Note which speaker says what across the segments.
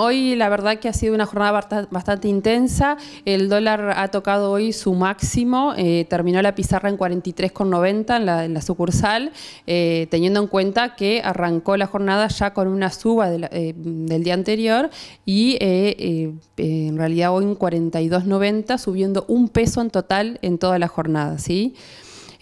Speaker 1: Hoy la verdad que ha sido una jornada bastante intensa, el dólar ha tocado hoy su máximo, eh, terminó la pizarra en 43,90 en la, en la sucursal, eh, teniendo en cuenta que arrancó la jornada ya con una suba eh, del día anterior y en realidad hoy en 42,90 subiendo un peso en total en toda la jornada. ¿sí?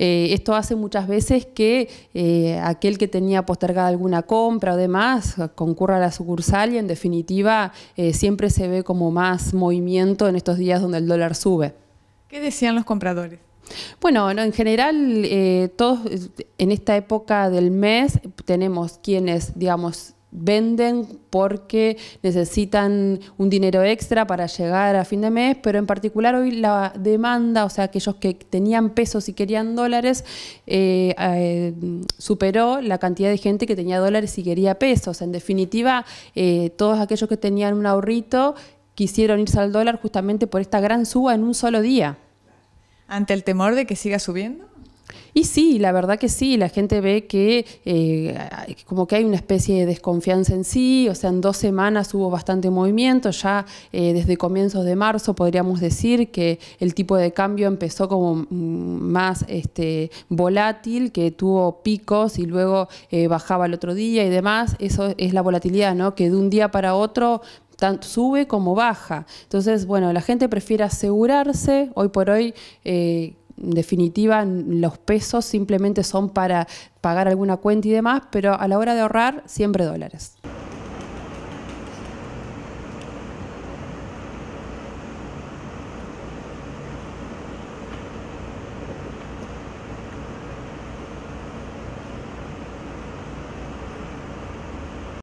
Speaker 1: Eh, esto hace muchas veces que eh, aquel que tenía postergada alguna compra o demás concurra a la sucursal y en definitiva eh, siempre se ve como más movimiento en estos días donde el dólar sube. ¿Qué decían los compradores? Bueno, en general, todos en esta época del mes tenemos quienes, digamos, venden porque necesitan un dinero extra para llegar a fin de mes, pero en particular hoy la demanda, o sea, aquellos que tenían pesos y querían dólares, eh, eh, superó la cantidad de gente que tenía dólares y quería pesos. En definitiva, eh, todos aquellos que tenían un ahorrito quisieron irse al dólar justamente por esta gran suba en un solo día. ¿Ante el temor de que siga subiendo? Y sí, la verdad que sí, la gente ve que eh, como que hay una especie de desconfianza en sí, o sea, en dos semanas hubo bastante movimiento, ya eh, desde comienzos de marzo podríamos decir que el tipo de cambio empezó como mm, más este, volátil, que tuvo picos y luego eh, bajaba el otro día y demás, eso es la volatilidad, ¿no? Que de un día para otro tanto sube como baja. Entonces, bueno, la gente prefiere asegurarse hoy por hoy en definitiva los pesos simplemente son para pagar alguna cuenta y demás, pero a la hora de ahorrar siempre dólares.